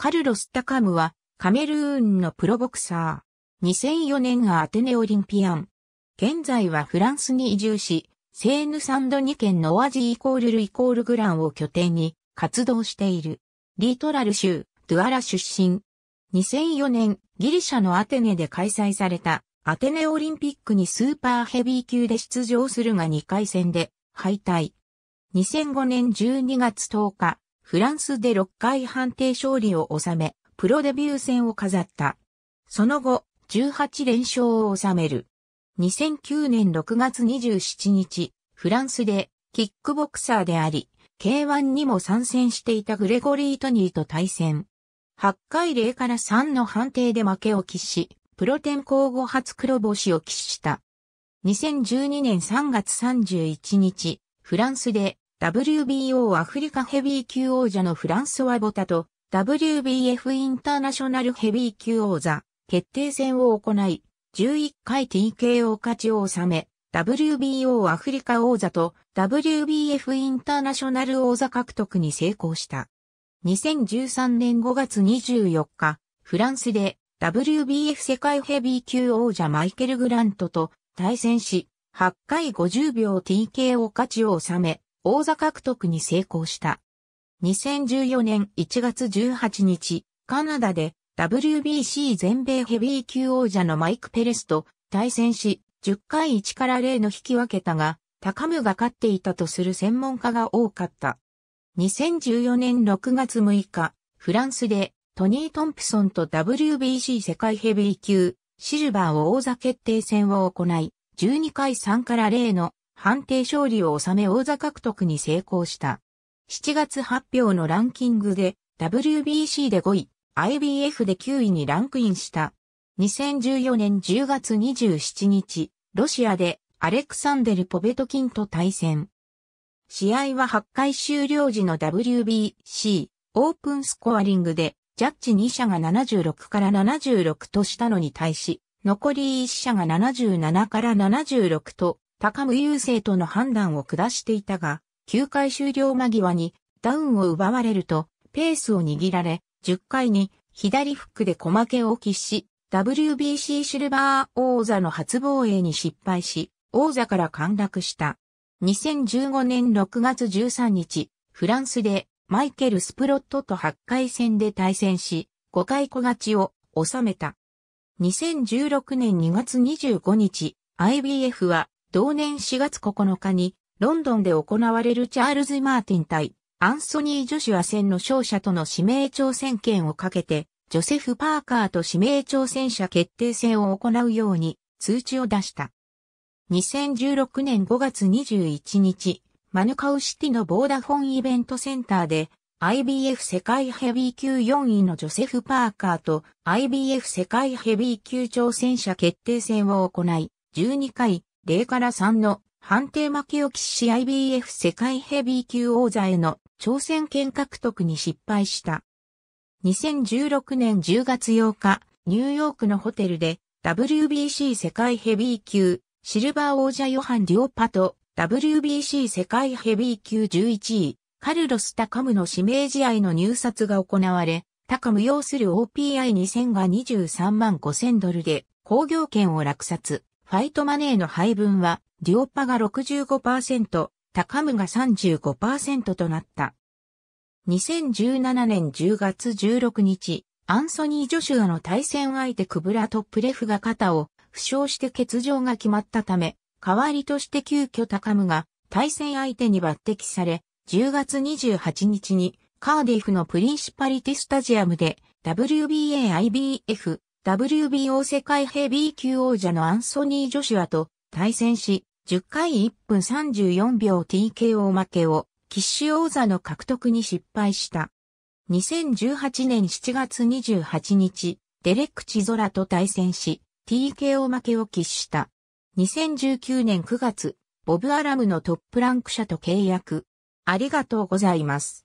カルロス・タカムはカメルーンのプロボクサー。2004年アテネオリンピアン。現在はフランスに移住し、セーヌサンド2県のオアジイコールルイコールグランを拠点に活動している。リトラル州、ドゥアラ出身。2004年、ギリシャのアテネで開催されたアテネオリンピックにスーパーヘビー級で出場するが2回戦で敗退。2005年12月10日、フランスで6回判定勝利を収め、プロデビュー戦を飾った。その後、18連勝を収める。2009年6月27日、フランスでキックボクサーであり、K1 にも参戦していたグレゴリー・トニーと対戦。8回0から3の判定で負けを喫し、プロ転向後初黒星を喫した。2012年3月31日、フランスで WBO アフリカヘビー級王者のフランソワ・ボタと WBF インターナショナルヘビー級王座決定戦を行い、11回 TKO 勝ちを収め、WBO アフリカ王座と WBF インターナショナル王座獲得に成功した。2013年5月24日、フランスで WBF 世界ヘビー級王者マイケル・グラントと対戦し、8回50秒 TKO 勝ちを収め、王座獲得に成功した。2014年1月18日、カナダで WBC 全米ヘビー級王者のマイク・ペレスと対戦し、10回1から0の引き分けたが、高むが勝っていたとする専門家が多かった。2014年6月6日、フランスでトニー・トンプソンと WBC 世界ヘビー級シルバーを王座決定戦を行い、12回3から0の判定勝利を収め王座獲得に成功した。7月発表のランキングで WBC で5位、IBF で9位にランクインした。2014年10月27日、ロシアでアレクサンデル・ポベトキンと対戦。試合は8回終了時の WBC オープンスコアリングでジャッジ2社が76から76としたのに対し、残り1社が77から76と高無優勢との判断を下していたが、9回終了間際にダウンを奪われると、ペースを握られ、10回に左フックで小負けを喫し、WBC シルバー王座の初防衛に失敗し、王座から陥落した。2015年6月13日、フランスでマイケル・スプロットと8回戦で対戦し、5回小勝ちを収めた。2016年2月25日、IBF は同年4月9日に、ロンドンで行われるチャールズ・マーティン対、アンソニー・ジョシュア戦の勝者との指名挑戦権をかけて、ジョセフ・パーカーと指名挑戦者決定戦を行うように通知を出した。2016年5月21日、マヌカウシティのボーダフォンイベントセンターで、IBF 世界ヘビー級4位のジョセフ・パーカーと IBF 世界ヘビー級挑戦者決定戦を行い、12回0から3の判定負けを喫し IBF 世界ヘビー級王座への挑戦権獲得に失敗した。2016年10月8日、ニューヨークのホテルで WBC 世界ヘビー級シルバー王者ヨハン・リオパと WBC 世界ヘビー級11位カルロス・タカムの指名試合の入札が行われ、タカム要する OPI2000 が23万5000ドルで工業権を落札。ファイトマネーの配分は、ディオッパが65%、高ムが35%となった。2017年10月16日、アンソニー・ジョシュアの対戦相手クブラトップレフが肩を負傷して欠場が決まったため、代わりとして急遽高ムが対戦相手に抜擢され、10月28日にカーディフのプリンシパリティスタジアムで WBA IBF WBO 世界ヘビー級王者のアンソニー・ジョシュアと対戦し、10回1分34秒 TKO 負けを、騎ュ王座の獲得に失敗した。2018年7月28日、デレック・チゾラと対戦し、TKO 負けを喫した。2019年9月、ボブ・アラムのトップランク社と契約。ありがとうございます。